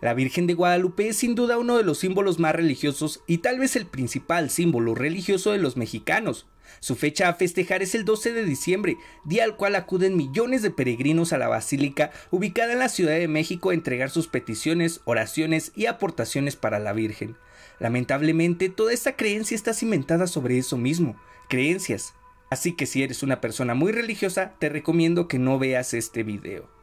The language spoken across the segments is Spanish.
La Virgen de Guadalupe es sin duda uno de los símbolos más religiosos y tal vez el principal símbolo religioso de los mexicanos. Su fecha a festejar es el 12 de diciembre, día al cual acuden millones de peregrinos a la basílica ubicada en la Ciudad de México a entregar sus peticiones, oraciones y aportaciones para la Virgen. Lamentablemente, toda esta creencia está cimentada sobre eso mismo, creencias. Así que si eres una persona muy religiosa, te recomiendo que no veas este video.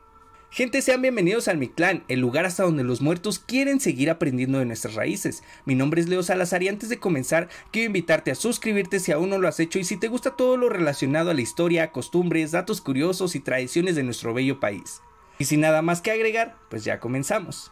Gente, sean bienvenidos al Mi Clan, el lugar hasta donde los muertos quieren seguir aprendiendo de nuestras raíces. Mi nombre es Leo Salazar y antes de comenzar, quiero invitarte a suscribirte si aún no lo has hecho y si te gusta todo lo relacionado a la historia, costumbres, datos curiosos y tradiciones de nuestro bello país. Y sin nada más que agregar, pues ya comenzamos.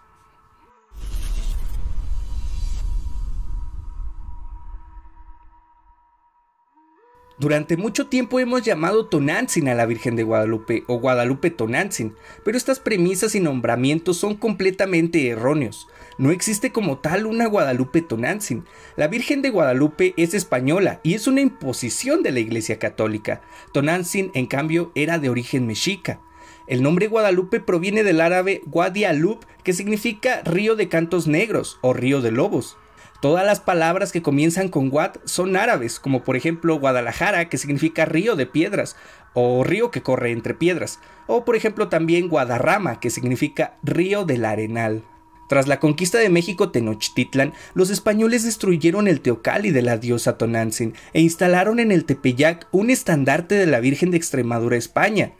Durante mucho tiempo hemos llamado Tonantzin a la Virgen de Guadalupe o Guadalupe Tonantzin, pero estas premisas y nombramientos son completamente erróneos. No existe como tal una Guadalupe Tonantzin. La Virgen de Guadalupe es española y es una imposición de la Iglesia Católica. Tonantzin, en cambio, era de origen mexica. El nombre Guadalupe proviene del árabe Guadialup, que significa río de cantos negros o río de lobos. Todas las palabras que comienzan con guat son árabes, como por ejemplo Guadalajara, que significa río de piedras, o río que corre entre piedras, o por ejemplo también Guadarrama, que significa río del arenal. Tras la conquista de México Tenochtitlan, los españoles destruyeron el teocalli de la diosa Tonantzin e instalaron en el Tepeyac un estandarte de la Virgen de Extremadura, España,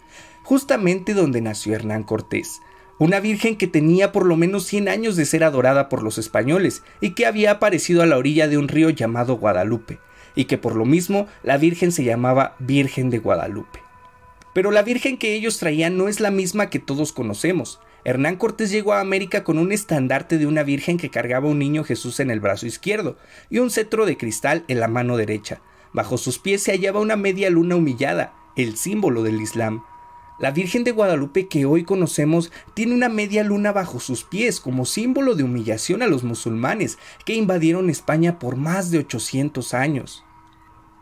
justamente donde nació Hernán Cortés una virgen que tenía por lo menos 100 años de ser adorada por los españoles y que había aparecido a la orilla de un río llamado Guadalupe, y que por lo mismo la virgen se llamaba Virgen de Guadalupe. Pero la virgen que ellos traían no es la misma que todos conocemos. Hernán Cortés llegó a América con un estandarte de una virgen que cargaba un niño Jesús en el brazo izquierdo y un cetro de cristal en la mano derecha. Bajo sus pies se hallaba una media luna humillada, el símbolo del Islam, la Virgen de Guadalupe que hoy conocemos tiene una media luna bajo sus pies como símbolo de humillación a los musulmanes que invadieron España por más de 800 años.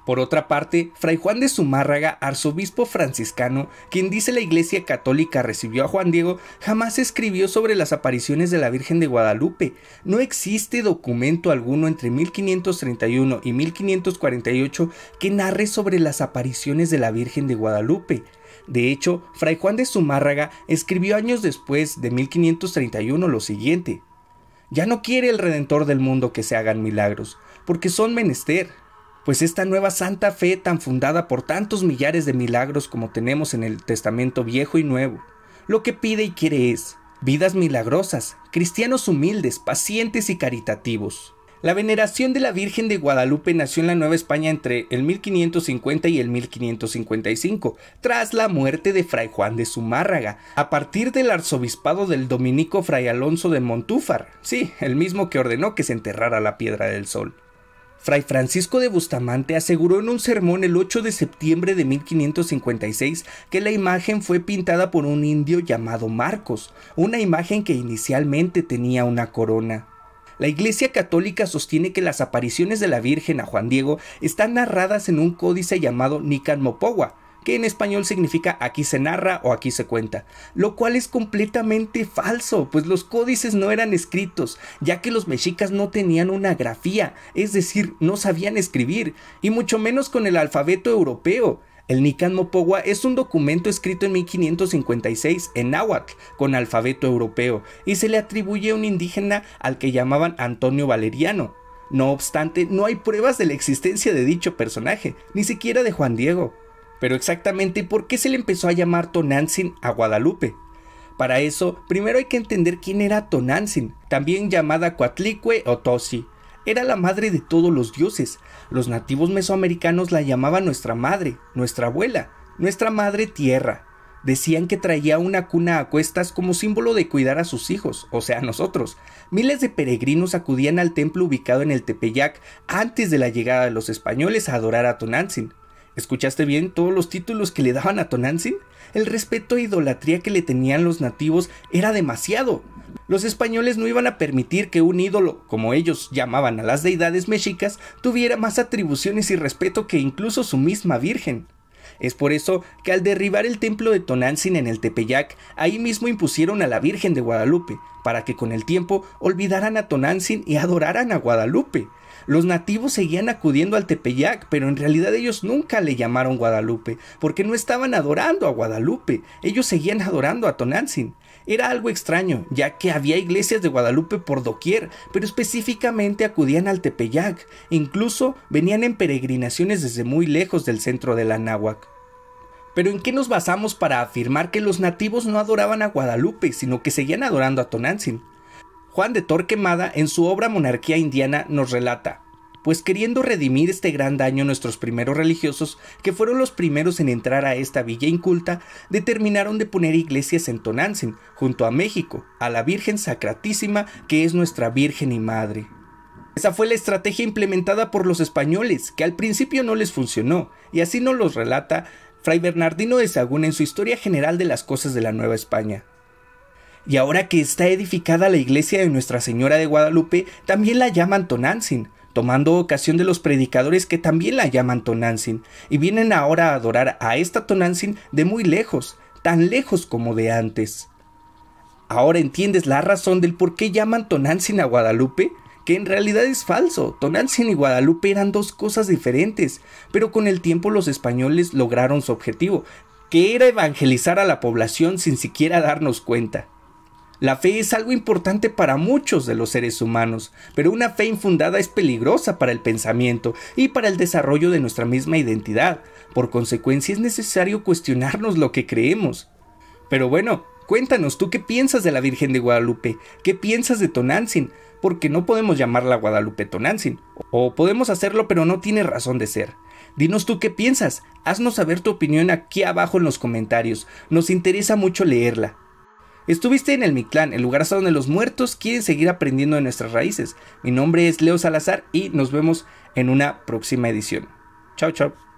Por otra parte, Fray Juan de Zumárraga, arzobispo franciscano, quien dice la Iglesia Católica recibió a Juan Diego, jamás escribió sobre las apariciones de la Virgen de Guadalupe. No existe documento alguno entre 1531 y 1548 que narre sobre las apariciones de la Virgen de Guadalupe. De hecho, Fray Juan de Zumárraga escribió años después de 1531 lo siguiente. Ya no quiere el Redentor del mundo que se hagan milagros, porque son menester, pues esta nueva santa fe tan fundada por tantos millares de milagros como tenemos en el Testamento Viejo y Nuevo, lo que pide y quiere es vidas milagrosas, cristianos humildes, pacientes y caritativos. La veneración de la Virgen de Guadalupe nació en la Nueva España entre el 1550 y el 1555, tras la muerte de Fray Juan de Zumárraga, a partir del arzobispado del dominico Fray Alonso de Montúfar, sí, el mismo que ordenó que se enterrara la Piedra del Sol. Fray Francisco de Bustamante aseguró en un sermón el 8 de septiembre de 1556 que la imagen fue pintada por un indio llamado Marcos, una imagen que inicialmente tenía una corona. La Iglesia Católica sostiene que las apariciones de la Virgen a Juan Diego están narradas en un códice llamado Nican Mopowa, que en español significa aquí se narra o aquí se cuenta, lo cual es completamente falso, pues los códices no eran escritos, ya que los mexicas no tenían una grafía, es decir, no sabían escribir, y mucho menos con el alfabeto europeo. El Nican Mopogua es un documento escrito en 1556 en náhuatl, con alfabeto europeo, y se le atribuye a un indígena al que llamaban Antonio Valeriano. No obstante, no hay pruebas de la existencia de dicho personaje, ni siquiera de Juan Diego. Pero exactamente por qué se le empezó a llamar Tonantzin a Guadalupe. Para eso, primero hay que entender quién era Tonantzin, también llamada Coatlicue o Tosi, era la madre de todos los dioses. Los nativos mesoamericanos la llamaban nuestra madre, nuestra abuela, nuestra madre tierra. Decían que traía una cuna a cuestas como símbolo de cuidar a sus hijos, o sea, a nosotros. Miles de peregrinos acudían al templo ubicado en el Tepeyac antes de la llegada de los españoles a adorar a Tonantzin. ¿Escuchaste bien todos los títulos que le daban a Tonantzin? El respeto e idolatría que le tenían los nativos era demasiado. Los españoles no iban a permitir que un ídolo, como ellos llamaban a las deidades mexicas, tuviera más atribuciones y respeto que incluso su misma Virgen. Es por eso que al derribar el templo de Tonantzin en el Tepeyac, ahí mismo impusieron a la Virgen de Guadalupe, para que con el tiempo olvidaran a Tonantzin y adoraran a Guadalupe. Los nativos seguían acudiendo al Tepeyac, pero en realidad ellos nunca le llamaron Guadalupe, porque no estaban adorando a Guadalupe, ellos seguían adorando a Tonantzin. Era algo extraño, ya que había iglesias de Guadalupe por doquier, pero específicamente acudían al Tepeyac, incluso venían en peregrinaciones desde muy lejos del centro de la Náhuac. Pero ¿en qué nos basamos para afirmar que los nativos no adoraban a Guadalupe, sino que seguían adorando a Tonantzin? Juan de Torquemada, en su obra Monarquía Indiana, nos relata, pues queriendo redimir este gran daño nuestros primeros religiosos, que fueron los primeros en entrar a esta villa inculta, determinaron de poner iglesias en Tonantzin, junto a México, a la Virgen Sacratísima, que es nuestra Virgen y Madre. Esa fue la estrategia implementada por los españoles, que al principio no les funcionó, y así nos los relata Fray Bernardino de Sagún en su Historia General de las Cosas de la Nueva España. Y ahora que está edificada la iglesia de Nuestra Señora de Guadalupe, también la llaman Tonantzin, tomando ocasión de los predicadores que también la llaman Tonantzin, y vienen ahora a adorar a esta Tonantzin de muy lejos, tan lejos como de antes. Ahora entiendes la razón del por qué llaman Tonantzin a Guadalupe, que en realidad es falso. Tonantzin y Guadalupe eran dos cosas diferentes, pero con el tiempo los españoles lograron su objetivo, que era evangelizar a la población sin siquiera darnos cuenta. La fe es algo importante para muchos de los seres humanos, pero una fe infundada es peligrosa para el pensamiento y para el desarrollo de nuestra misma identidad. Por consecuencia es necesario cuestionarnos lo que creemos. Pero bueno, cuéntanos tú qué piensas de la Virgen de Guadalupe, qué piensas de Tonantzin, porque no podemos llamarla Guadalupe Tonantzin, o podemos hacerlo pero no tiene razón de ser. Dinos tú qué piensas, haznos saber tu opinión aquí abajo en los comentarios, nos interesa mucho leerla. Estuviste en el Mictlán, el lugar hasta donde los muertos quieren seguir aprendiendo de nuestras raíces. Mi nombre es Leo Salazar y nos vemos en una próxima edición. Chao, chao.